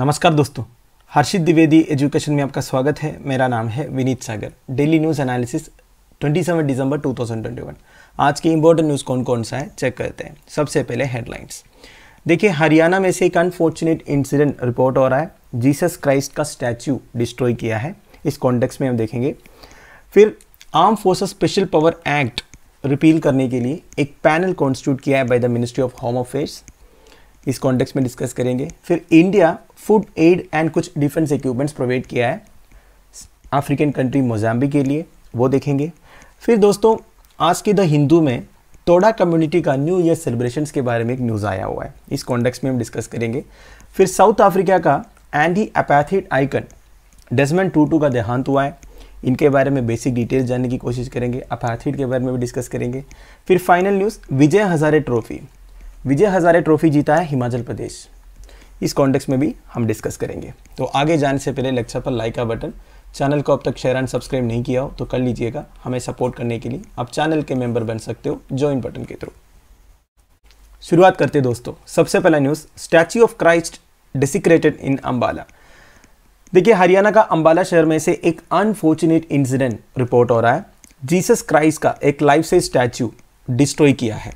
नमस्कार दोस्तों हर्षित द्विवेदी एजुकेशन में आपका स्वागत है मेरा नाम है Vineet Sagar daily news analysis 27 दिसंबर 2021 आज की इंपॉर्टेंट न्यूज़ कौन कौन सा है चेक करते हैं सबसे पहले हेडलाइंस देखिए हरियाणा में से एक अनफॉर्चुनेट इंसिडेंट रिपोर्ट हो रहा है जीसस क्राइस्ट का स्टैचू डिस्ट्रॉय किया है इस कॉन्टेक्स्ट में हम देखेंगे फिर armed forces special power act repeal करने के लिए एक पैनल कॉन्स्टिट्यूट किया है by the ministry of home affairs इस कॉन्टेक्स में डिस्कस करेंगे फिर इंडिया फूड एड एंड कुछ डिफेंस इक्विपमेंट्स प्रोवाइड किया है अफ्रीकन कंट्री मोजाम्बिक के लिए वो देखेंगे फिर दोस्तों आज के द हिंदू में तोड़ा कम्युनिटी का न्यू ईयर सेलिब्रेशन के बारे में एक न्यूज़ आया हुआ है इस कॉन्टेक्स में हम डिस्कस करेंगे फिर साउथ अफ्रीका का एंटी अपैथिड आइकन टू टूटू का देहांत हुआ है इनके बारे में बेसिक डिटेल्स जानने की कोशिश करेंगे अपैथिड के बारे में भी डिस्कस करेंगे फिर final news Vijay Hazare trophy Vijay Hazare trophy जीता है हिमाचल प्रदेश इस कॉन्टेक्स्ट में भी हम डिस्कस करेंगे तो आगे जाने से पहले लेक्चर पर लाइक का बटन चैनल को अब तक शेयर एंड सब्सक्राइब नहीं किया हो तो कर लीजिएगा हमें सपोर्ट करने के लिए आप चैनल के मेंबर बन सकते हो ज्वाइन बटन के थ्रू शुरुआत करते दोस्तों सबसे पहला news statue of Christ desecrated in Ambala देखिए हरियाणा का अम्बाला शहर में से एक अनफॉर्चुनेट इंसिडेंट रिपोर्ट हो रहा है जीसस क्राइस्ट का एक लाइफ साइज स्टैच्यू डिस्ट्रॉय किया है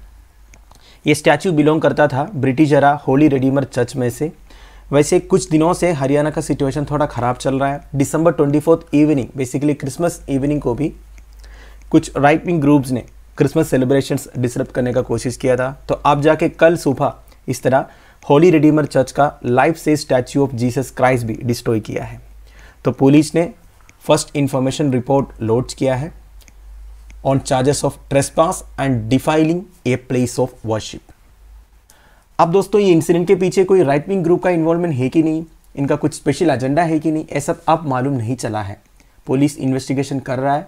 ये स्टैचू बिलोंग करता था ब्रिटिश जरा होली रेडीमर चर्च में से वैसे कुछ दिनों से हरियाणा का सिचुएशन थोड़ा ख़राब चल रहा है December twenty fourth evening basically Christmas evening को भी कुछ राइट विंग ग्रुप्स ने क्रिसमस सेलिब्रेशंस डिस्टर्ब करने का कोशिश किया था तो आप जाके कल सुबह इस तरह होली रेडीमर चर्च का life size statue of Jesus Christ भी डिस्ट्रॉय किया है तो पुलिस ने फर्स्ट इन्फॉर्मेशन रिपोर्ट लॉन्च किया है on charges of trespass and defiling a place of worship अब दोस्तों ये इंसिडेंट के पीछे कोई राइट विंग ग्रुप का इन्वॉल्वमेंट है कि नहीं इनका कुछ स्पेशल एजेंडा है कि नहीं ऐसा अब मालूम नहीं चला है पुलिस इन्वेस्टिगेशन कर रहा है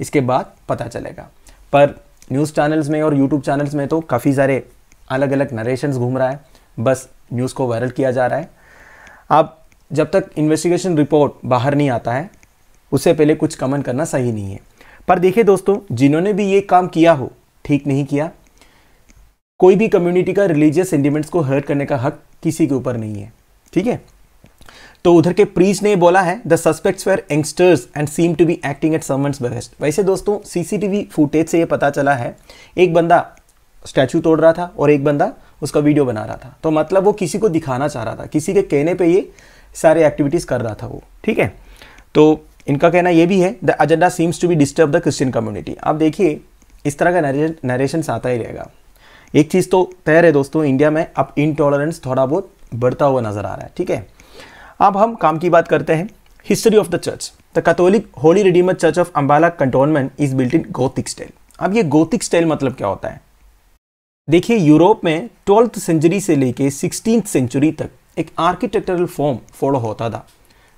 इसके बाद पता चलेगा पर न्यूज़ चैनल्स में और यूट्यूब चैनल्स में तो काफ़ी सारे अलग अलग नरेशंस घूम रहा है बस न्यूज़ को वायरल किया जा रहा है अब जब तक इन्वेस्टिगेशन रिपोर्ट बाहर नहीं आता है उससे पहले कुछ कमेंट करना सही नहीं है पर देखिए दोस्तों जिन्होंने भी ये काम किया हो ठीक नहीं किया कोई भी कम्युनिटी का रिलीजियस सेंटिमेंट्स को हर्ट करने का हक किसी के ऊपर नहीं है ठीक है तो उधर के प्रीज ने बोला है the suspects were youngsters and seem to be acting at someone's behest वैसे दोस्तों सीसीटीवी फुटेज से ये पता चला है एक बंदा स्टैचू तोड़ रहा था और एक बंदा उसका वीडियो बना रहा था तो मतलब वो किसी को दिखाना चाह रहा था किसी के कहने पे ये सारे एक्टिविटीज़ कर रहा था वो ठीक है तो इनका कहना यह भी है the agenda seems to be disturb the Christian community आप देखिए इस तरह का नरेशन आता ही रहेगा एक चीज़ तो तैयार है दोस्तों इंडिया में अब इनटॉलरेंस थोड़ा बहुत बढ़ता हुआ नज़र आ रहा है ठीक है अब हम काम की बात करते हैं history of the church the Catholic holy redeemer church of Ambala cantonment is built in gothic style अब ये गोथिक स्टाइल मतलब क्या होता है देखिए यूरोप में ट्वेल्थ सेंचुरी से लेके सिक्सटीन सेंचुरी तक एक आर्किटेक्चरल फॉर्म फॉलो होता था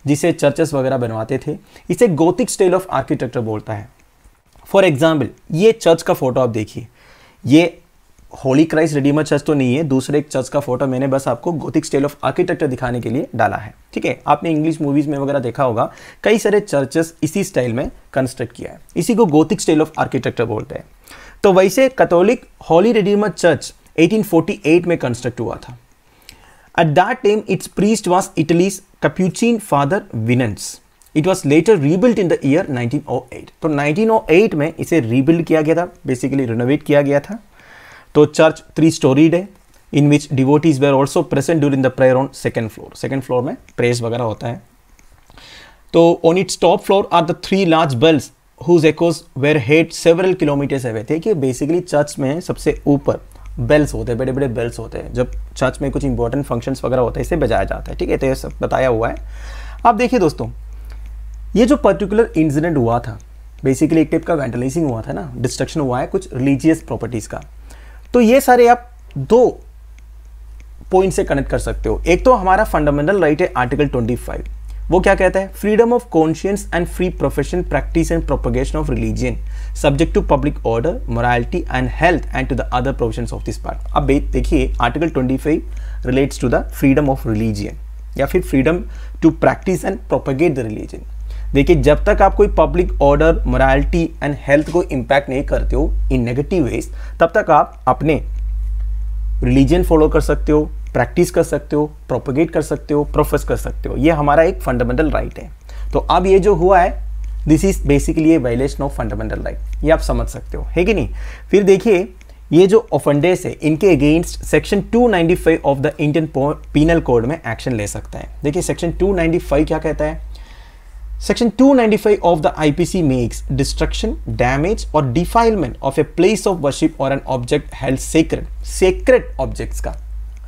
जिसे चर्चेस वगैरह बनवाते थे इसे गोथिक स्टाइल ऑफ आर्किटेक्चर बोलता है फॉर एग्जाम्पल ये चर्च का फोटो आप देखिए ये होली क्राइस्ट रेडीमर चर्च तो नहीं है दूसरे एक चर्च का फोटो मैंने बस आपको गोथिक स्टाइल ऑफ आर्किटेक्चर दिखाने के लिए डाला है ठीक है आपने इंग्लिश मूवीज़ में वगैरह देखा होगा कई सारे चर्चेस इसी स्टाइल में कंस्ट्रक्ट किया है इसी को गोथिक स्टाइल ऑफ आर्किटेक्चर बोलते हैं तो वैसे कैथोलिक होली रेडीमर चर्च 1848 में कंस्ट्रक्ट हुआ था At that time, its priest was Italy's Capuchin Father Vinence. It was later rebuilt in the year 1908 तो 1908 में इसे रीबिल्ड किया गया था बेसिकली रिनोवेट किया गया था तो चर्च थ्री स्टोरीड है in which devotees were also present during the prayer on second floor second floor में प्रेस वगैरह होता है तो on its top floor are the three large bells whose echoes were heard several kilometres away थे कि basically church में सबसे ऊपर बेल्स होते हैं बड़े बड़े बेल्स होते हैं जब चर्च में कुछ इंपॉर्टेंट फंक्शंस वगैरह होते हैं इसे बजाया जाता है ठीक है तो ये सब बताया हुआ है आप देखिए दोस्तों ये जो पर्टिकुलर इंसिडेंट हुआ था बेसिकली एक टाइप का वेंटलाइजिंग हुआ था ना डिस्ट्रक्शन हुआ है कुछ रिलीजियस प्रॉपर्टीज़ का तो ये सारे आप दो पॉइंट से कनेक्ट कर सकते हो एक तो हमारा फंडामेंटल राइट है आर्टिकल फाइव वो क्या कहता है freedom of conscience and free profession practice and propagation of religion subject to public order morality and health and to the other provision of this part अब देखिए article twenty five relates to the freedom of religion या फिर freedom to practice and propagate the religion देखिए जब तक आप कोई public order morality and health को इम्पैक्ट नहीं करते हो इन नेगेटिव वेज तब तक आप अपने रिलीजन फॉलो कर सकते हो प्रैक्टिस कर सकते हो प्रोपोगेट कर सकते हो प्रोफेस कर सकते हो ये हमारा एक फंडामेंटल राइट है तो अब ये जो हुआ है this is basically a violation of fundamental right ये आप समझ सकते हो है कि नहीं फिर देखिए ये जो ऑफेंडर्स है इनके against section 295 of the Indian penal code में एक्शन ले सकता है देखिए सेक्शन 295 क्या कहता है section 295 of the IPC makes destruction damage और defilement of a place of worship और an object held sacred sacred objects का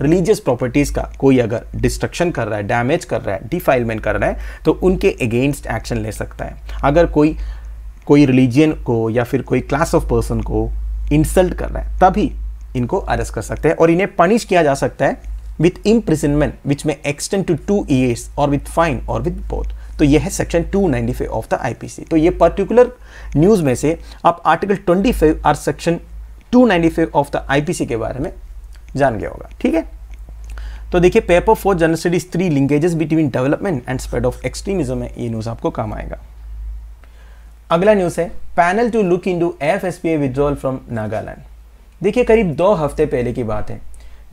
रिलीजियस प्रॉपर्टीज़ का कोई अगर डिस्ट्रक्शन कर रहा है डैमेज कर रहा है डिफाइलमेंट कर रहा है तो उनके अगेंस्ट एक्शन ले सकता है अगर कोई कोई रिलीजियन को या फिर कोई क्लास ऑफ पर्सन को इंसल्ट कर रहा है तभी इनको अरेस्ट कर सकते हैं और इन्हें पनिश किया जा सकता है with imprisonment which may extend to two years और विथ फाइन और विथ बोथ तो यह है सेक्शन 295 ऑफ द आईपीसी तो ये पर्टिकुलर न्यूज़ में से आप आर्टिकल 25 और सेक्शन 295 ऑफ द आईपीसी के बारे में जान गया होगा ठीक है तो देखिए paper for general studies three linkages between development and spread of extremism है ये न्यूज़ आपको काम आएगा अगला न्यूज़ है panel to look into F S P A withdrawal from Nagaland देखिए करीब दो हफ्ते पहले की बात है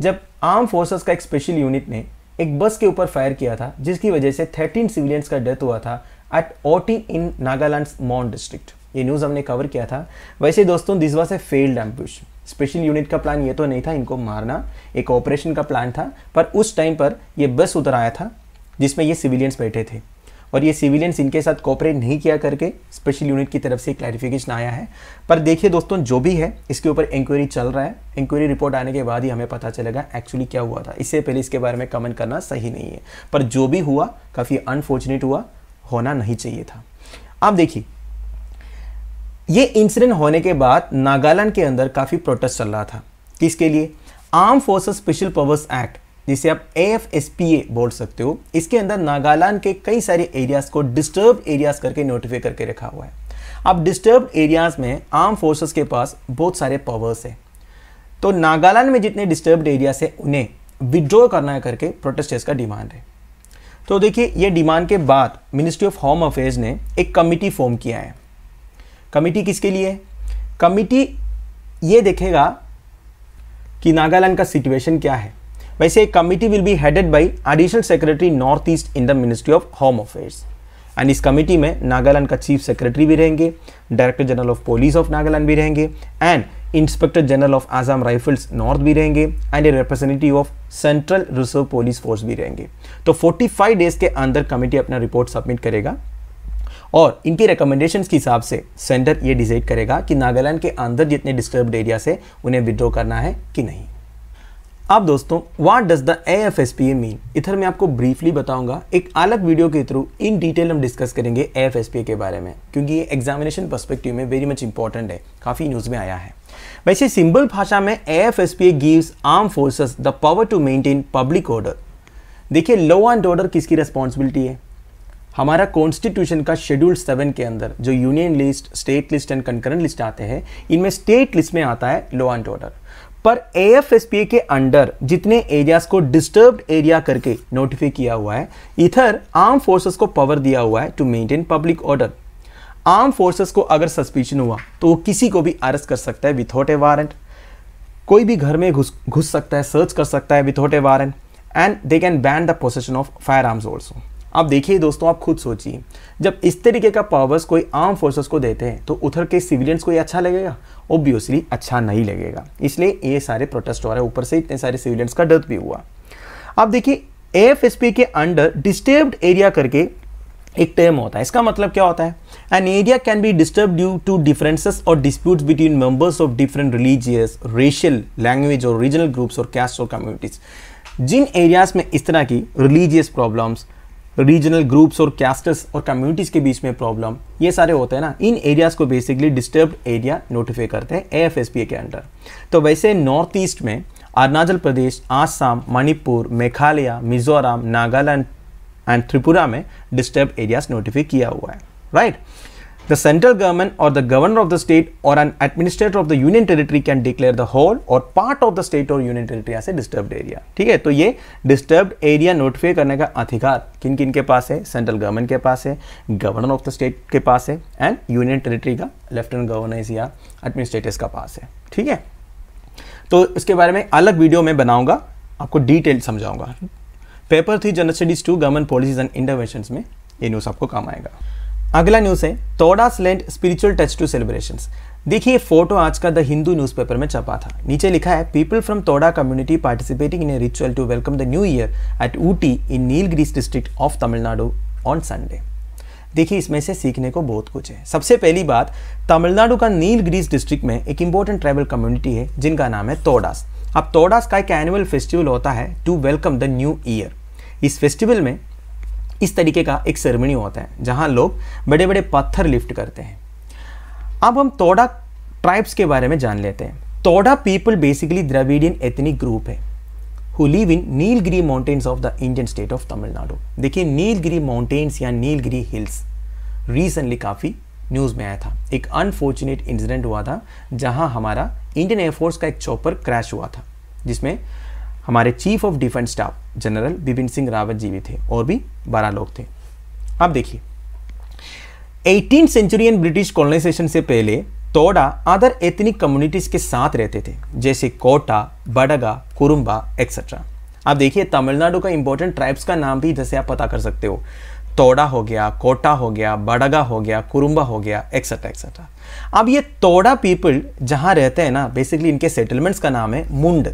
जब आर्म फोर्सेस का एक स्पेशल यूनिट ने एक बस के ऊपर फायर किया था जिसकी वजह से 13 सिविलियंस का डेथ हुआ था एट ओटी इन नागालैंड मॉन डिस्ट्रिक्ट ये न्यूज़ हमने कवर किया था वैसे दोस्तों this was a failed ambush special unit का प्लान ये तो नहीं था इनको मारना एक ऑपरेशन का प्लान था पर उस टाइम पर यह बस उतर आया था जिसमें ये सिविलियंस बैठे थे और ये सिविलियंस इनके साथ कॉपरेट नहीं किया करके स्पेशल यूनिट की तरफ से क्लैरिफिकेशन आया है पर देखिए दोस्तों जो भी है इसके ऊपर इंक्वायरी चल रहा है इंक्वायरी रिपोर्ट आने के बाद ही हमें पता चलेगा एक्चुअली क्या हुआ था इससे पहले इसके बारे में कमेंट करना सही नहीं है पर जो भी हुआ काफ़ी अनफॉर्चुनेट हुआ होना नहीं चाहिए था आप देखिए ये इंसिडेंट होने के बाद नागालैंड के अंदर काफ़ी प्रोटेस्ट चल रहा था किसके लिए armed forces special powers act जिसे आप ए बोल सकते हो इसके अंदर नागालैंड के कई सारे एरियाज को डिस्टर्ब एरियाज करके नोटिफाई करके रखा हुआ है अब डिस्टर्ब एरियाज में आर्म फोर्सेस के पास बहुत सारे पावर्स हैं तो नागालैंड में जितने डिस्टर्ब एरियाज हैं उन्हें विड्रॉ करना करके प्रोटेस्टर्स का डिमांड है तो देखिए ये डिमांड के बाद मिनिस्ट्री ऑफ होम अफेयर्स ने एक कमिटी फॉर्म किया है कमिटी किसके लिए कमिटी ये देखेगा कि नागालैंड का सिचुएशन क्या है वैसे committee will be headed by additional secretary North East in the ministry of home affairs and इस कमिटी में नागालैंड का चीफ सेक्रेटरी भी रहेंगे director general of police of Nagaland भी रहेंगे and inspector general of Assam rifles north भी रहेंगे and a representative of central reserve police force भी रहेंगे तो 45 डेज के अंदर कमेटी अपना रिपोर्ट सबमिट करेगा और इनकी रिकमेंडेशन के हिसाब से सेंटर ये डिसाइड करेगा कि नागालैंड के अंदर जितने डिस्टर्ब एरिया से उन्हें विड्रॉ करना है कि नहीं अब दोस्तों what does the A F S P A mean इधर मैं आपको ब्रीफली बताऊंगा एक अलग वीडियो के थ्रू इन डिटेल हम डिस्कस करेंगे A F S P A के बारे में क्योंकि ये एग्जामिनेशन परस्पेक्टिव में वेरी मच इंपॉर्टेंट है काफ़ी न्यूज़ में आया है वैसे सिंपल भाषा में A F S P A gives arm forces the power to maintain public order देखिए लॉ एंड ऑर्डर किसकी रिस्पॉन्सिबिलिटी है हमारा कॉन्स्टिट्यूशन का शेड्यूल सेवन के अंदर जो union list state list and concurrent list आते हैं इनमें स्टेट लिस्ट में आता है लॉ एंड ऑर्डर पर ए के अंडर जितने एरियाज को डिस्टर्ब एरिया करके नोटिफाई किया हुआ है इधर आर्म फोर्सेस को पावर दिया हुआ है to maintain public order arm forces को अगर सस्पिशन हुआ तो वो किसी को भी अरेस्ट कर सकता है विथआउट ए वारंट कोई भी घर में घुस घुस सकता है सर्च कर सकता है without a warrant and they can ban the possession of firearms also आप देखिए दोस्तों आप खुद सोचिए जब इस तरीके का पावर्स कोई आर्म फोर्सेस को देते हैं तो उधर के सिविलियंस को ये अच्छा लगेगा ओब्वियसली अच्छा नहीं लगेगा इसलिए ये सारे प्रोटेस्ट हो रहे हैं ऊपर से इतने सारे सिविलियंस का डेथ भी हुआ आप देखिए एफ के अंडर डिस्टर्ब्ड एरिया करके एक टर्म होता है इसका मतलब क्या होता है an area can be disturb due to differences और disputes between members of different religious racial language और रीजनल ग्रुप्स और कैस्ट और कम्युनिटीज़ जिन एरियाज में इस तरह की रिलीजियस प्रॉब्लम्स रीजनल ग्रुप्स और कैस्टस और कम्युनिटीज़ के बीच में प्रॉब्लम ये सारे होते हैं ना इन एरियाज़ को बेसिकली डिस्टर्ब एरिया नोटिफाई करते हैं ए एफ के अंडर तो वैसे नॉर्थ ईस्ट में अरुणाचल प्रदेश आसाम मणिपुर मेघालय मिजोरम नागालैंड एंड त्रिपुरा में डिस्टर्ब एरियाज नोटिफाई किया हुआ है right right? The central government or the governor of the state or an administrator of the union territory can declare the whole or part of the state or union territory as a disturbed area ठीक है तो ये disturbed area notify करने का अधिकार किन किन के पास है सेंट्रल गवर्नमेंट के पास है गवर्नर ऑफ द स्टेट के पास है एंड यूनियन टेरिटरी का लेफ्टिनेंट गवर्नर्स या एडमिनिस्ट्रेटर्स का पास है ठीक है तो इसके बारे में अलग वीडियो में बनाऊंगा आपको डिटेल समझाऊंगा paper three general studies two government policies and intervention में ये न्यूज़ आपको काम आएगा अगला न्यूज़ है Todas land spiritual touch to celebration देखिए फोटो आज का द हिंदू न्यूज़पेपर में छपा था नीचे लिखा है people from Toda community participating in a ritual to welcome the new year at Ooty in ग्रीस district of Tamil Nadu on Sunday देखिए इसमें से सीखने को बहुत कुछ है सबसे पहली बात तमिलनाडु का ग्रीस डिस्ट्रिक्ट में एक इंपॉर्टेंट ट्राइबल कम्युनिटी है जिनका नाम है तोडास अब तोडास का एक एनुअल फेस्टिवल होता है to welcome the new year इस फेस्टिवल में इस तरीके का एक सेरेमनी होता है जहाँ लोग बड़े बड़े पत्थर लिफ्ट करते हैं अब हम तोड़ा ट्राइब्स के बारे में जान लेते हैं Toda people basically Dravidian ethnic group है who live in Nilgiri mountains of the Indian state of Tamil Nadu देखिए नीलगिरी माउंटेन्स या नीलगिरी हिल्स रिसेंटली काफ़ी न्यूज़ में आया था एक अनफॉर्चुनेट इंसिडेंट हुआ था जहां हमारा इंडियन एयरफोर्स का एक चॉपर क्रैश हुआ था जिसमें हमारे chief of defence staff general Bipin Singh Rawat ji भी थे और भी बारह लोग थे अब देखिए eighteen century centurion British colonisation से पहले तोड़ा अदर एथनिक कम्युनिटीज़ के साथ रहते थे जैसे कोटा बडगा कुरुम्बा एक्सेट्रा आप देखिए तमिलनाडु का इंपॉर्टेंट ट्राइब्स का नाम भी जैसे आप पता कर सकते हो तोड़ा हो गया कोटा हो गया बडगा हो गया कुरुम्बा हो गया एक्सेट्रा एक्सेट्रा अब ये तोड़ा पीपल जहाँ रहते हैं ना बेसिकली इनके सेटलमेंट्स का नाम है मुंड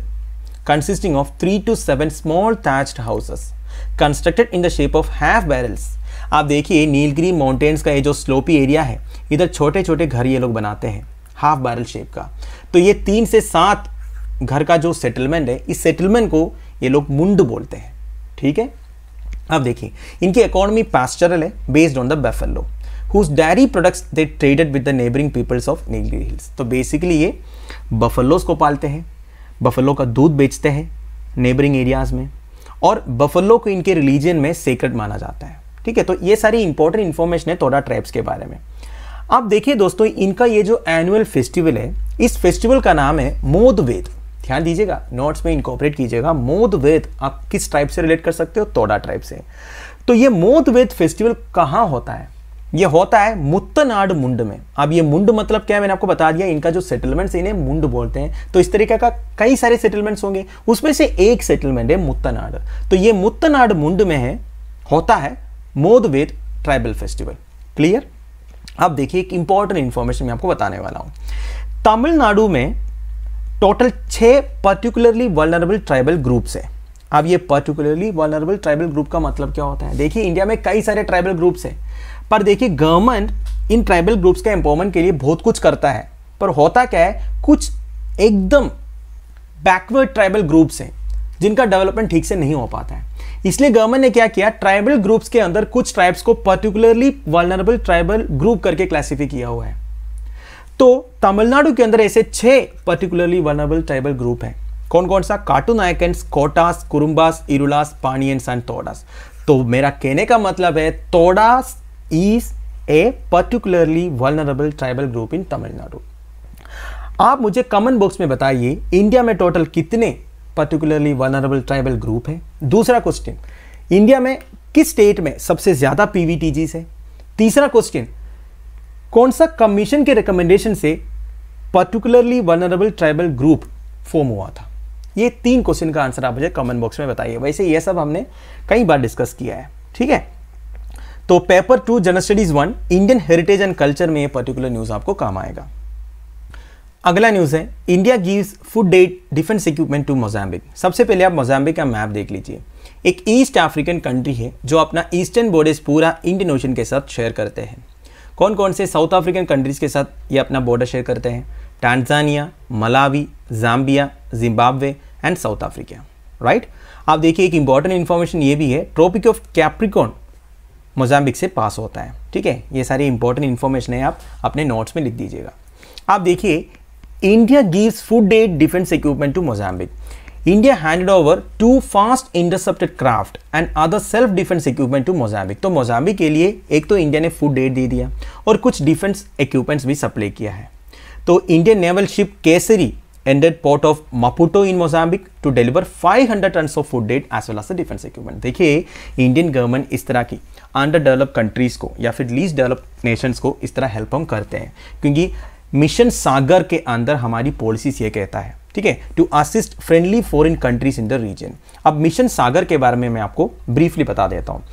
consisting of 3 to 7 small thatched houses constructed in the shape of half barrels आप देखिए नीलगिरी माउंटेन्स का ये जो स्लोपी एरिया है इधर छोटे छोटे घर ये लोग बनाते हैं हाफ बैरल शेप का तो ये तीन से सात घर का जो सेटलमेंट है इस सेटलमेंट को ये लोग मुंड बोलते हैं ठीक है अब देखिए इनकी इकोनॉमी पास्चरल है based on the buffalo whose dairy products they traded with the neighbouring peoples of Nilgiri hills तो बेसिकली ये बफलोज को पालते हैं बफलों का दूध बेचते हैं नेबरिंग एरियाज़ में और बफलों को इनके रिलीजन में सेक्रेट माना जाता है ठीक है तो ये सारी इंपॉर्टेंट इन्फॉर्मेशन है तोड़ा ट्राइब्स के बारे में आप देखिए दोस्तों इनका ये जो एनुअल फेस्टिवल है इस फेस्टिवल का नाम है मोद वेद ध्यान दीजिएगा नोट्स में इनकॉपरेट कीजिएगा मोद वेद आप किस ट्राइब से रिलेट कर सकते हो तोड़ा ट्राइब से तो ये मोद वेद फेस्टिवल कहाँ होता है ये होता है मुत्तनाड मुंड में अब ये मुंड मतलब क्या है मैंने आपको बता दिया इनका जो सेटलमेंट्स इन्हें मुंड बोलते हैं तो इस तरीके का कई सारे सेटलमेंट्स होंगे उसमें से एक सेटलमेंट है मुत्तनाड तो ये मुत्तनाड मुंड में है होता है मोदवेद ट्राइबल फेस्टिवल क्लियर अब देखिए एक इंपॉर्टेंट इंफॉर्मेशन मैं आपको बताने वाला हूं तमिलनाडु में टोटल छह पर्टिकुलरली वर्नरेबल ट्राइबल ग्रुप्स है अब ये पर्टिकुलरली वर्नरेबल ट्राइबल ग्रुप का मतलब क्या होता है देखिए इंडिया में कई सारे ट्राइबल ग्रुप्स हैं पर देखिए गवर्नमेंट इन ट्राइबल ग्रुप्स के एम्पावरमेंट के लिए बहुत कुछ करता है पर होता क्या है कुछ एकदम बैकवर्ड ट्राइबल ग्रुप्स हैं जिनका डेवलपमेंट ठीक से नहीं हो पाता है इसलिए गवर्नमेंट ने क्या किया ट्राइबल ग्रुप्स के अंदर कुछ ट्राइब्स को पर्टिकुलरली वर्नरेबल ट्राइबल ग्रुप करके क्लासीफाई किया हुआ है तो तमिलनाडु के अंदर ऐसे छह पर्टिकुलरली वर्नरेबल ट्राइबल ग्रुप हैं कौन कौन सा कार्टून आइकन्स कोटास कुरुम्बास इरुलास पानियंस एंड तोडास तो मेरा कहने का मतलब है तोडास is a particularly vulnerable tribal group in Tamil Nadu. आप मुझे कमेंट बॉक्स में बताइए इंडिया में टोटल कितने पर्टिकुलरली वनरेबल ट्राइबल ग्रुप हैं दूसरा क्वेश्चन इंडिया में किस स्टेट में सबसे ज़्यादा पीवीटीजीस है तीसरा क्वेश्चन कौन सा कमीशन के रिकमेंडेशन से particularly vulnerable tribal group form हुआ था ये तीन क्वेश्चन का आंसर आप मुझे कमेंट बॉक्स में बताइए वैसे ये सब हमने कई बार डिस्कस किया है ठीक है तो paper two general studies one Indian heritage and culture में ये पर्टिकुलर न्यूज आपको काम आएगा अगला न्यूज है India gives food aid defence equipment to Mozambique सबसे पहले आप मोजाम्बिक का मैप देख लीजिए एक ईस्ट अफ्रीकन कंट्री है जो अपना ईस्टर्न बॉर्डर्स पूरा इंडियन ओशन के साथ शेयर करते हैं कौन कौन से साउथ अफ्रीकन कंट्रीज़ के साथ ये अपना बॉर्डर शेयर करते हैं Tanzania Malawi Zambia Zimbabwe and South Africa right आप देखिए एक इंपॉर्टेंट इन्फॉर्मेशन ये भी है ट्रॉपिक ऑफ कैप्रिकॉन मोजाम्बिक से पास होता है ठीक है ये सारी इंपॉर्टेंट इन्फॉर्मेशन है आप अपने नोट्स में लिख दीजिएगा आप देखिए India gives food aid defence equipment to Mozambique India handed over two fast intercepted craft and other self defence equipment to Mozambique तो मोजाम्बिक के लिए एक तो इंडिया ने फूड डेट दे दिया और कुछ डिफेंस इक्विपमेंट्स भी सप्लाई किया है तो Indian naval ship Kesari ended port of Maputo in Mozambique to deliver 500 tons of food aid as well as the defense equipment. देखिए इंडियन गवर्नमेंट इस तरह की अंडर डेवलप कंट्रीज़ को या फिर लीस्ट डेवलप नेशंस को इस तरह हेल्प हम करते हैं क्योंकि मिशन सागर के अंदर हमारी पॉलिसीज ये कहता है ठीक है to assist friendly foreign countries in the region अब मिशन सागर के बारे में मैं आपको ब्रीफली बता देता हूँ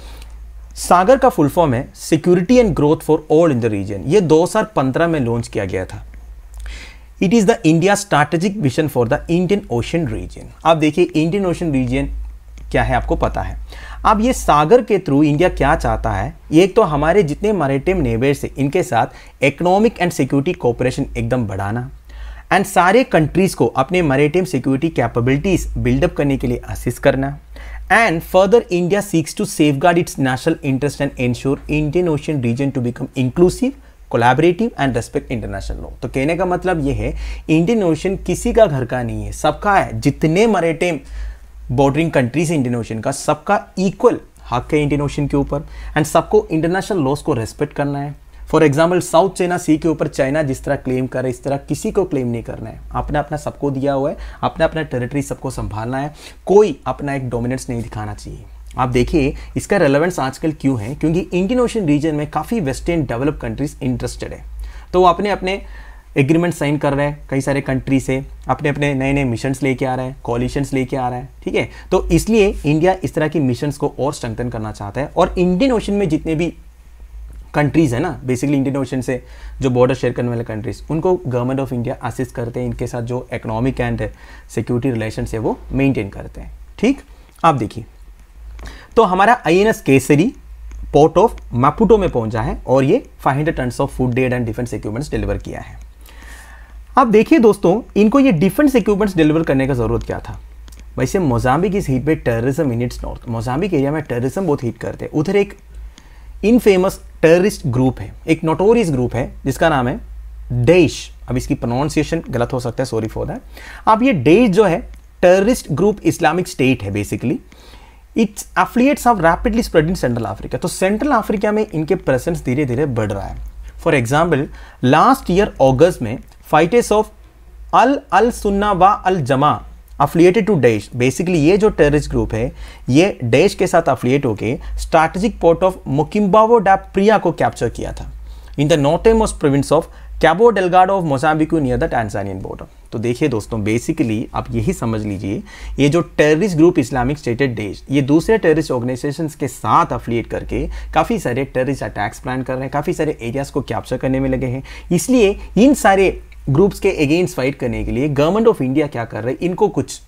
सागर का फुल फॉर्म है security and growth for all in the region ये 2015 में लॉन्च किया गया था it is the India strategic vision for the Indian Ocean region आप देखिए इंडियन ओशन रीजन क्या है आपको पता है अब ये सागर के थ्रू इंडिया क्या चाहता है एक तो हमारे जितने मैरिटाइम नेबर्स है इनके साथ इकोनॉमिक एंड सिक्योरिटी कॉपरेशन एकदम बढ़ाना एंड सारे कंट्रीज़ को अपने मैरिटाइम सिक्योरिटी कैपेबिलिटीज़ बिल्डअप करने के लिए असिस्ट करना and further India seeks to safeguard its national interest and ensure Indian Ocean region to become inclusive collaborative and respect international law तो कहने का मतलब ये है इंडियन ओशन किसी का घर का नहीं है सबका है जितने maritime bordering countries Indian Ocean का सबका इक्वल हक है इंडियन ओशन के ऊपर एंड सबको इंटरनेशनल लॉस को रेस्पेक्ट करना है for example South China Sea के ऊपर चाइना जिस तरह क्लेम है इस तरह किसी को क्लेम नहीं करना है अपना अपना सबको दिया हुआ है अपना अपना टेरिटरी सबको संभालना है कोई अपना एक डोमिनेंस नहीं दिखाना चाहिए आप देखिए इसका रेलेवेंस आजकल क्यों है क्योंकि इंडियन ओशन रीजन में काफ़ी वेस्टर्न डेवलप कंट्रीज इंटरेस्टेड है तो वो अपने अपने एग्रीमेंट साइन कर रहे हैं कई सारे कंट्री से अपने अपने नए नए मिशंस लेके आ रहे हैं कॉलिशंस लेके आ रहे हैं ठीक है तो इसलिए इंडिया इस तरह की मिशंस को और स्ट्रेंथन करना चाहता है और इंडियन ओशन में जितने भी कंट्रीज़ है ना बेसिकली इंडियन ओशन से जो बॉर्डर शेयर करने वाले कंट्रीज़ उनको गवर्नमेंट ऑफ इंडिया असिस्ट करते हैं इनके साथ जो इकोनॉमिक एंड सिक्योरिटी रिलेशन है वो मेनटेन करते हैं ठीक आप देखिए तो हमारा S Kesari port of Maputo में पहुंचा है और ये 500 tons of food aid and defence equipments deliver किया है आप देखिए दोस्तों इनको ये डिफेंस इक्विपमेंट्स डिलीवर करने का ज़रूरत क्या था वैसे मोजाम्बिक इस हीट पे terrorism in its north Mozambique area में टेररिज्म बहुत हीट करते हैं उधर एक इनफेमस टेररिस्ट ग्रुप है एक नोटोरियस ग्रुप है जिसका नाम है डेश अब इसकी प्रोनाउंसिएशन गलत हो सकता है सॉरी फॉर दैट अब ये डेश जो है टेररिस्ट ग्रुप इस्लामिक स्टेट है basically its affiliates are rapidly spread in central Africa तो सेंट्रल अफ्रीका में इनके प्रेजेंस धीरे धीरे बढ़ रहा है for example last year August में fighters of al al Sunna wa अल जमा अफिलिएटेड टू डैश बेसिकली ये जो टेररिस्ट ग्रुप है ये डैश के साथ अफिलिएट होकर strategic port of Mocimboa da Praia को कैप्चर किया था in the northernmost province of Cabo Delgado of Mozambique near the Tanzanian border तो देखिए दोस्तों बेसिकली आप यही समझ लीजिए ये जो terrorist group Islamic stated Daesh ये दूसरे टेररिस्ट ऑर्गेनाइजेशंस के साथ अफिलिएट करके काफ़ी सारे टेररिस्ट अटैक्स प्लान कर रहे हैं काफ़ी सारे एरियाज़ को कैप्चर करने में लगे हैं इसलिए इन सारे ग्रुप्स के अगेंस्ट फाइट करने के लिए गवर्नमेंट ऑफ इंडिया क्या कर रहे हैं इनको कुछ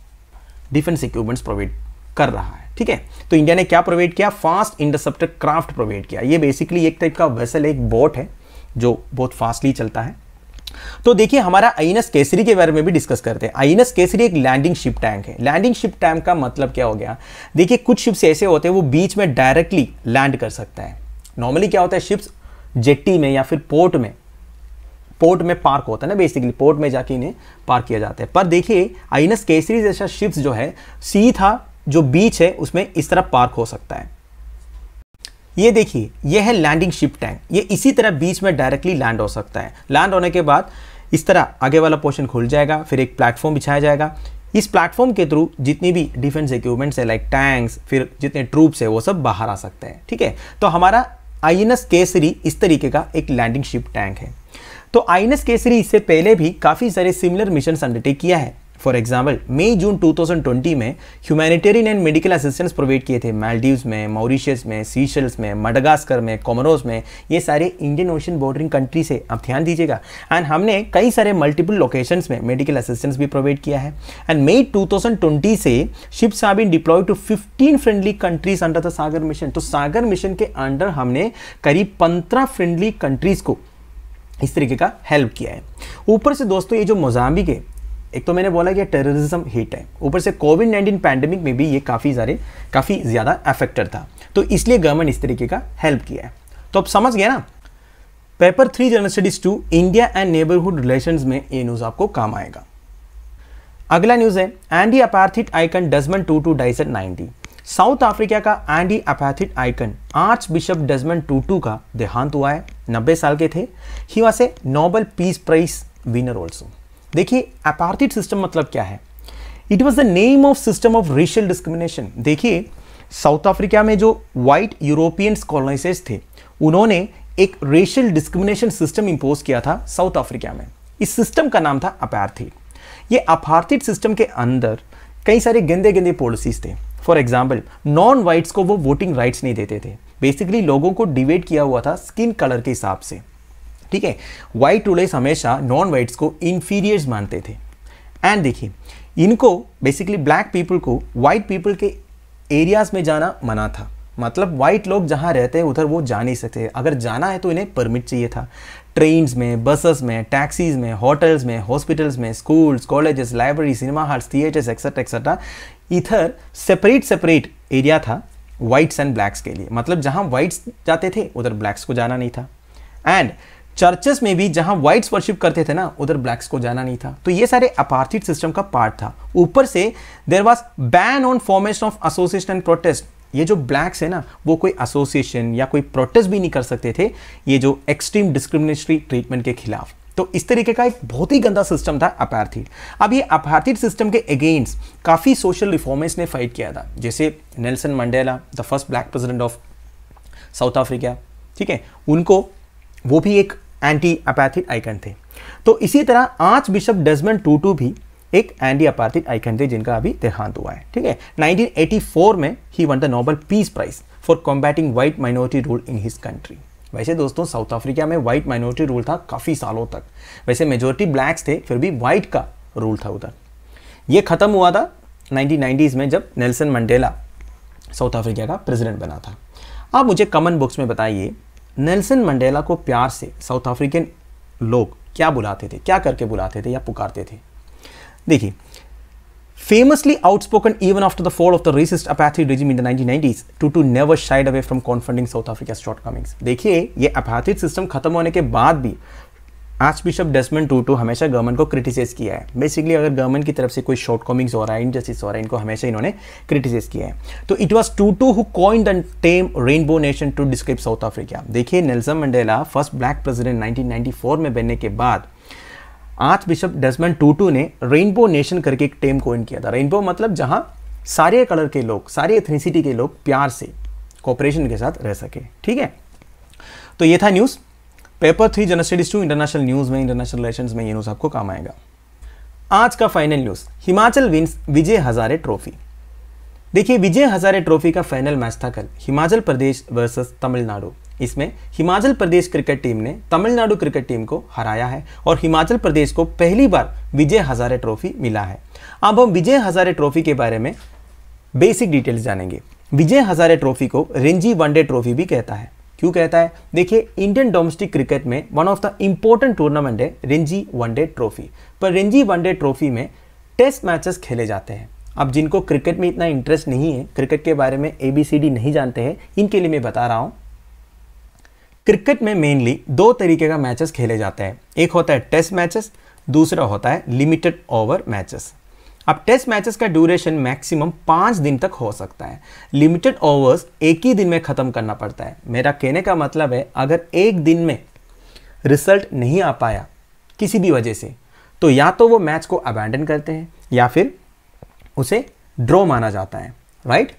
डिफेंस इक्विपमेंट्स प्रोवाइड कर रहा है ठीक है तो इंडिया ने क्या प्रोवाइड किया फास्ट इंटरसेप्टर क्राफ्ट प्रोवाइड किया ये बेसिकली एक टाइप का वेसल एक बोट है जो बहुत फास्टली चलता है तो देखिए हमारा आइनस केसरी के बारे में भी डिस्कस करते हैं आइनस केसरी एक लैंडिंग शिप टैंक है लैंडिंग शिप टैंक का मतलब क्या हो गया देखिए कुछ शिप्स ऐसे होते हैं वो बीच में डायरेक्टली लैंड कर सकता है नॉर्मली क्या होता है शिप्स जेट्टी में या फिर पोर्ट में पोर्ट में पार्क होता है ना बेसिकली पोर्ट में जाके इन्हें पार्क किया जाता है पर देखिए आइनस केसरी जैसा शिप्स जो है सी था जो बीच है उसमें इस तरह पार्क हो सकता है ये देखिए ये है लैंडिंग शिप टैंक ये इसी तरह बीच में डायरेक्टली लैंड हो सकता है लैंड होने के बाद इस तरह आगे वाला पोर्शन खुल जाएगा फिर एक प्लेटफॉर्म बिछाया जाएगा इस प्लेटफॉर्म के थ्रू जितनी भी डिफेंस इक्विपमेंट्स है लाइक टैंक्स फिर जितने ट्रूप्स है वो सब बाहर आ सकते हैं ठीक है तो हमारा आई एन एस केसरी इस तरीके का एक लैंडिंग शिप टैंक है तो आई एन एस केसरी इससे पहले भी काफ़ी सारे सिमिलर मिशन अंडरटेक किया है फॉर एग्जाम्पल मई जून 2020 में humanitarian and medical assistance provide किए थे मालदीव्स में मॉरिशियस में सीशल्स में मडगास्कर में कॉमरोस में ये सारे इंडियन ओशन बॉर्डरिंग कंट्री से आप ध्यान दीजिएगा एंड हमने कई सारे मल्टीपल लोकेशंस में मेडिकल असिस्टेंस भी प्रोवाइड किया है एंड मई 2020 से ships are been deployed to fifteen friendly countries under the Sagar mission तो सागर मिशन के अंडर हमने करीब पंद्रह फ्रेंडली कंट्रीज को इस तरीके का हेल्प किया है ऊपर से दोस्तों ये जो मोजाम्बिक है एक तो मैंने बोला कि टेररिज्म हिट है ऊपर से कोविड नाइन्टीन पैंडेमिक में भी ये काफ़ी सारे काफ़ी ज़्यादा अफेक्टेड था तो इसलिए गवर्नमेंट इस तरीके का हेल्प किया है तो अब समझ गया ना paper three general studies two India and neighbourhood relation में ये न्यूज़ आपको काम आएगा अगला न्यूज़ है anti apartheid icon Desmond Tutu dies at ninety South Africa का anti apartheid icon archbishop Desmond Tutu का देहांत हुआ है नब्बे साल के थे he was a Nobel peace prize winner also देखिए अपार्थिट सिस्टम मतलब क्या है it was the name of system of racial discrimination देखिए साउथ अफ्रीका में जो वाइट यूरोपियंस कॉलोनाइजर्स थे उन्होंने एक रेशियल डिस्क्रिमिनेशन सिस्टम इंपोज किया था साउथ अफ्रीका में इस सिस्टम का नाम था अपार्थिट ये अपार्थिट सिस्टम के अंदर कई सारे गंदे गंदे पॉलिसीज थे फॉर एग्जाम्पल नॉन वाइट्स को वो वोटिंग राइट्स नहीं देते थे बेसिकली लोगों को डिवेट किया हुआ था स्किन कलर के हिसाब से ठीक है वाइट रूलर्स हमेशा नॉन वाइट्स को इन्फीरियर्स मानते थे एंड देखिए इनको बेसिकली ब्लैक पीपल को वाइट पीपल के एरियाज में जाना मना था मतलब वाइट लोग जहाँ रहते हैं उधर वो जा नहीं सकते अगर जाना है तो इन्हें परमिट चाहिए था ट्रेन्स में बसेस में टैक्सीज में होटल्स में हॉस्पिटल्स में schools colleges library cinema halls theatres etcetera etcetera इधर सेपरेट सेपरेट एरिया था वाइट्स एंड ब्लैक्स के लिए मतलब जहाँ वाइट्स जाते थे उधर ब्लैक्स को जाना नहीं था एंड चर्चेस में भी जहां व्हाइट्स वर्शिप करते थे ना उधर ब्लैक्स को जाना नहीं था तो ये सारे अपार्थिट सिस्टम का पार्ट था ऊपर से there was ban on formation of association and protest ये जो ब्लैक्स है ना वो कोई एसोसिएशन या कोई प्रोटेस्ट भी नहीं कर सकते थे ये जो एक्सट्रीम डिस्क्रिमिनेटरी ट्रीटमेंट के खिलाफ तो इस तरीके का एक बहुत ही गंदा सिस्टम था अपार्थिट अब ये अपार्थिट सिस्टम के अगेंस्ट काफ़ी सोशल रिफॉर्मर्स ने फाइट किया था जैसे Nelson Mandela the first black president of South Africa ठीक है उनको वो भी एक एंटी अपैथिक आइकन थे तो इसी तरह आर्च बिशप डजमन टूटू भी एक एंटी अपैथिक आइकन थे जिनका अभी देहांत हुआ है ठीक है 1984 में he won the Nobel peace prize for combating white minority rule in his country वैसे दोस्तों साउथ अफ्रीका में वाइट माइनॉरिटी रूल था काफ़ी सालों तक वैसे मेजोरिटी ब्लैक्स थे फिर भी वाइट का रूल था उधर ये ख़त्म हुआ था नाइनटीन में जब नेल्सन मंडेला साउथ अफ्रीका का प्रेसिडेंट बना था आप मुझे कमन बुक्स में बताइए नेल्सन मंडेला को प्यार से साउथ अफ्रीकन लोग क्या बुलाते थे क्या करके बुलाते थे या पुकारते थे देखिए famously outspoken even after the fall of the racist apartheid regime in the nineteen Tutu never shied away from confronting South Africa short देखिए ये अपैथिक सिस्टम खत्म होने के बाद भी बिशप डेस्मंड टूटू हमेशा गवर्नमेंट को क्रिटिसाइज किया है बेसिकली अगर गवर्नमेंट की तरफ से कोई शॉर्ट कॉमिंग्स हो रहा है इनजस्टिस हो रहा है इनको हमेशा इन्होंने क्रिटिसाइज किया है तो it was Tutu who coin the term rainbow nation to describe South Africa देखिए Nelson Mandela first black president 1994 में बनने के बाद आर्च बिशप डेस्मंड टूटू ने रेनबो नेशन करके एक टेम कॉइन किया था रेनबो मतलब जहाँ सारे कलर के लोग सारे एथनिसिटी के लोग प्यार से कॉपरेशन के साथ रह सके ठीक है तो ये था news paper three general studies two international news में इंटरनेशनल रिलेशन में ये न्यूज़ आपको काम आएगा आज का final news Himachal wins Vijay Hazare trophy देखिए विजय हज़ारे ट्रॉफी का फाइनल मैच था कल हिमाचल प्रदेश वर्सेस तमिलनाडु इसमें हिमाचल प्रदेश क्रिकेट टीम ने तमिलनाडु क्रिकेट टीम को हराया है और हिमाचल प्रदेश को पहली बार विजय हज़ारे ट्रॉफी मिला है अब हम विजय हज़ारे ट्रॉफी के बारे में बेसिक डिटेल्स जानेंगे विजय हज़ारे ट्रॉफी को रेंजी वनडे ट्रॉफी भी कहता है क्यों कहता है देखिए इंडियन डोमेस्टिक क्रिकेट में one of the important tournament है रेंजी वनडे ट्रॉफी पर रेंजी वनडे ट्रॉफी में टेस्ट मैचेस खेले जाते हैं अब जिनको क्रिकेट में इतना इंटरेस्ट नहीं है क्रिकेट के बारे में ए बी सी डी नहीं जानते हैं इनके लिए मैं बता रहा हूं क्रिकेट में मेनली दो तरीके का मैचेस खेले जाते हैं एक होता है टेस्ट मैचेस दूसरा होता है लिमिटेड ओवर मैचेस अब टेस्ट मैचेस का ड्यूरेशन मैक्सिमम पांच दिन तक हो सकता है लिमिटेड ओवर्स एक ही दिन में ख़त्म करना पड़ता है मेरा कहने का मतलब है अगर एक दिन में रिजल्ट नहीं आ पाया किसी भी वजह से तो या तो वो मैच को अबैंडन करते हैं या फिर उसे ड्रॉ माना जाता है राइट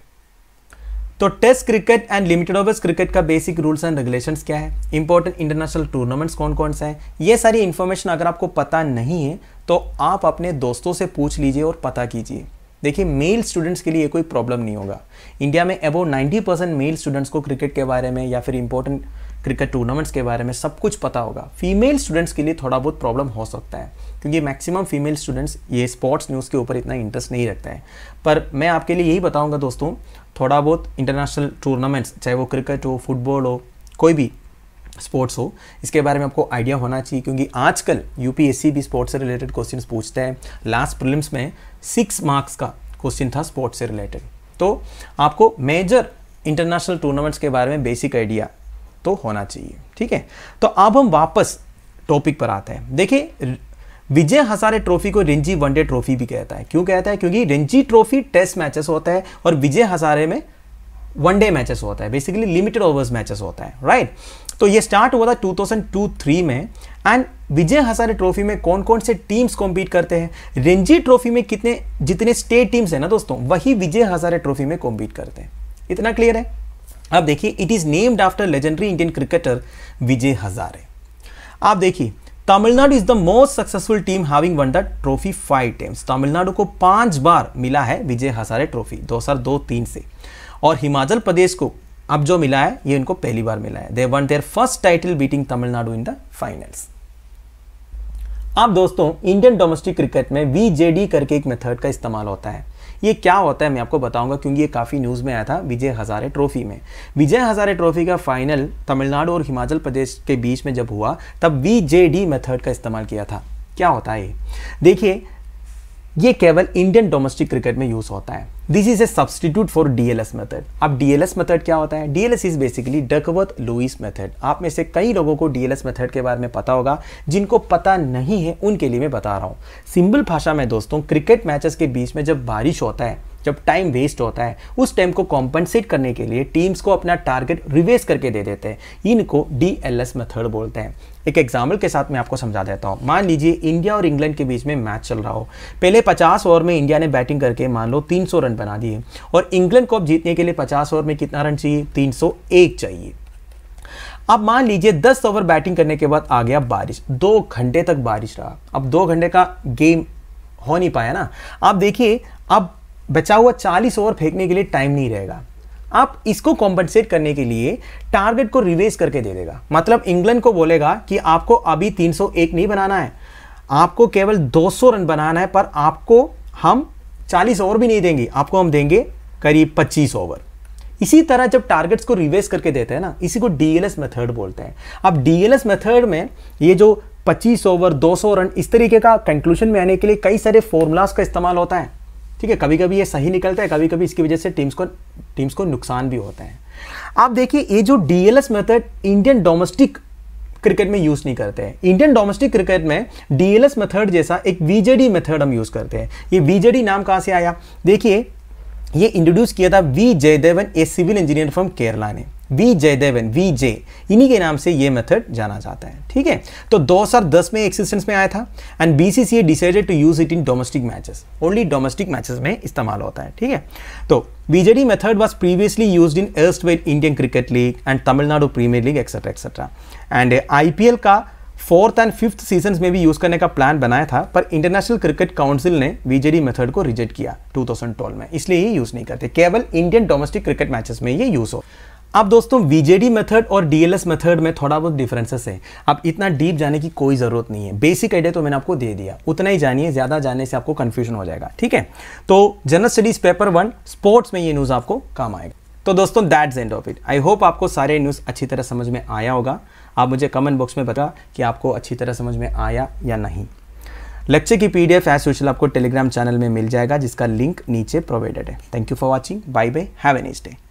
तो test cricket and limited overs cricket का बेसिक रूल्स एंड रेगुलेशन क्या है इंपॉर्टेंट इंटरनेशनल टूर्नामेंट्स कौन कौन सा है ये सारी इन्फॉर्मेशन अगर आपको पता नहीं है तो आप अपने दोस्तों से पूछ लीजिए और पता कीजिए देखिए मेल स्टूडेंट्स के लिए कोई प्रॉब्लम नहीं होगा इंडिया में अबो 90 परसेंट मेल स्टूडेंट्स को क्रिकेट के बारे में या फिर इंपॉर्टेंट क्रिकेट टूर्नामेंट्स के बारे में सब कुछ पता होगा फीमेल स्टूडेंट्स के लिए थोड़ा बहुत प्रॉब्लम हो सकता है क्योंकि मैक्सिमम फीमेल स्टूडेंट्स ये स्पोर्ट्स न्यूज़ के ऊपर इतना इंटरेस्ट नहीं रखता है पर मैं आपके लिए यही बताऊंगा दोस्तों थोड़ा बहुत इंटरनेशनल टूर्नामेंट्स चाहे वो क्रिकेट हो फुटबॉल हो कोई भी स्पोर्ट्स हो इसके बारे में आपको आइडिया होना चाहिए क्योंकि आजकल यूपीएससी भी स्पोर्ट्स से रिलेटेड क्वेश्चन पूछते हैं लास्ट प्रिलिम्स में सिक्स मार्क्स का क्वेश्चन था स्पोर्ट्स से रिलेटेड तो आपको मेजर इंटरनेशनल टूर्नामेंट्स के बारे में बेसिक आइडिया तो होना चाहिए ठीक है तो अब हम वापस टॉपिक पर आते हैं देखिए विजय हजारे ट्रॉफी को रिंजी वनडे ट्रॉफी भी कहता है क्यों कहता है क्योंकि रिंजी ट्रॉफी टेस्ट मैचेस होता है और विजय हजारे में वनडे मैचेस होता है बेसिकली लिमिटेड ओवर्स मैचेस होता है राइट तो ये स्टार्ट हुआ था 2002-3 में एंड विजय हजारे ट्रॉफी में कौन कौन से टीम्स कॉम्पीट करते हैं रणजी ट्रॉफी में कितने जितने स्टेट टीम्स हैं ना दोस्तों वही विजय हजारे ट्रॉफी में कॉम्पीट करते हैं इतना क्लियर है अब देखिए it is named after legendary Indian cricketer Vijay Hazare आप देखिए Tamil Nadu is the most successful team having won the trophy five times Tamil Nadu को पांच बार मिला है विजय हजारे ट्रॉफी दो हजार दो तीन से और हिमाचल प्रदेश को अब जो मिला है ये इनको पहली बार मिला है they won their first title beating Tamil Nadu in the finals अब दोस्तों इंडियन डोमेस्टिक क्रिकेट में वीजेडी करके एक मेथड का इस्तेमाल होता है ये क्या होता है मैं आपको बताऊंगा क्योंकि ये काफ़ी न्यूज़ में आया था विजय हज़ारे ट्रॉफ़ी में विजय हज़ारे ट्रॉफ़ी का फाइनल तमिलनाडु और हिमाचल प्रदेश के बीच में जब हुआ तब वी मेथड का इस्तेमाल किया था क्या होता है देखिए ये केवल इंडियन डोमेस्टिक क्रिकेट में यूज होता है this is a substitute for DLS method अब डीएलएस मेथड क्या होता है DLS is basically Duckworth Lewis method आप में से कई लोगों को डीएलएस मेथड के बारे में पता होगा जिनको पता नहीं है उनके लिए मैं बता रहा हूँ सिंपल भाषा में दोस्तों क्रिकेट मैचेस के बीच में जब बारिश होता है जब टाइम वेस्ट होता है उस टाइम को कॉम्पनसेट करने के लिए टीम्स को अपना टारगेट रिवेस करके दे देते हैं इनको डी एल एस मेथड बोलते हैं एक एग्जाम्पल के साथ मैं आपको समझा देता हूँ मान लीजिए इंडिया और इंग्लैंड के बीच में मैच चल रहा हो पहले 50 ओवर में इंडिया ने बैटिंग करके मान लो 300 रन बना दिए और इंग्लैंड को अब जीतने के लिए 50 ओवर में कितना रन चाहिए 301 चाहिए अब मान लीजिए 10 ओवर बैटिंग करने के बाद आ गया बारिश दो घंटे तक बारिश रहा अब दो घंटे का गेम हो नहीं पाया ना आप देखिए अब बचा हुआ चालीस ओवर फेंकने के लिए टाइम नहीं रहेगा आप इसको कॉम्पनसेट करने के लिए टारगेट को रिवेस करके दे देगा मतलब इंग्लैंड को बोलेगा कि आपको अभी 301 नहीं बनाना है आपको केवल 200 रन बनाना है पर आपको हम 40 ओवर भी नहीं देंगे आपको हम देंगे करीब 25 ओवर इसी तरह जब टारगेट्स को रिवेस करके देते हैं ना इसी को डीएलएस मेथड बोलते हैं अब डीएलएस मेथड में ये जो 25 ओवर 200 रन इस तरीके का कंक्लूजन में आने के लिए कई सारे फॉर्मूलाज का इस्तेमाल होता है ठीक है कभी कभी ये सही निकलता है कभी कभी इसकी वजह से टीम्स को टीम्स को नुकसान भी होता है आप देखिए ये जो DLS method Indian domestic cricket में यूज़ नहीं करते हैं इंडियन डोमेस्टिक क्रिकेट में डीएलएस मेथड जैसा एक वीजेडी मेथड हम यूज़ करते हैं ये वीजेडी नाम कहाँ से आया देखिए ये इंट्रोड्यूस किया था V Jayadevan a civil engineer from Kerala ने वी जयदेवन वी जे इन्हीं के नाम से ये मेथड जाना जाता है ठीक है तो 2010 में एक्सिस्टेंस में आया था and B C C decided to use it in domestic matches only domestic matches में इस्तेमाल होता है ठीक है तो VJD method was previously used in as well Indian cricket league and Tamil Nadu premier league etcetera etcetera and I का fourth and fifth season में भी यूज करने का प्लान बनाया था पर इंटरनेशनल क्रिकेट काउंसिल ने वीजेडी मेथड को रिजेक्ट किया 2012 में इसलिए ये यूज नहीं करते केवल इंडियन डोमेस्टिक क्रिकेट मैचेस में ये यूज हो अब दोस्तों वीजेडी मेथड और डीएलएस मेथड में थोड़ा बहुत डिफरेंसेस है अब इतना डीप जाने की कोई ज़रूरत नहीं है बेसिक आइडिया तो मैंने आपको दे दिया उतना ही जानिए ज़्यादा जाने से आपको कन्फ्यूजन हो जाएगा ठीक है तो general studies paper one sports में ये न्यूज़ आपको काम आएगा तो दोस्तों that's end of it I hope आपको सारे न्यूज़ अच्छी तरह समझ में आया होगा आप मुझे कमेंट बॉक्स में बता कि आपको अच्छी तरह समझ में आया या नहीं लेक्चर की पी डी एफ एज आपको टेलीग्राम चैनल में मिल जाएगा जिसका लिंक नीचे प्रोवाइडेड है thank you for watching bye bye have a next day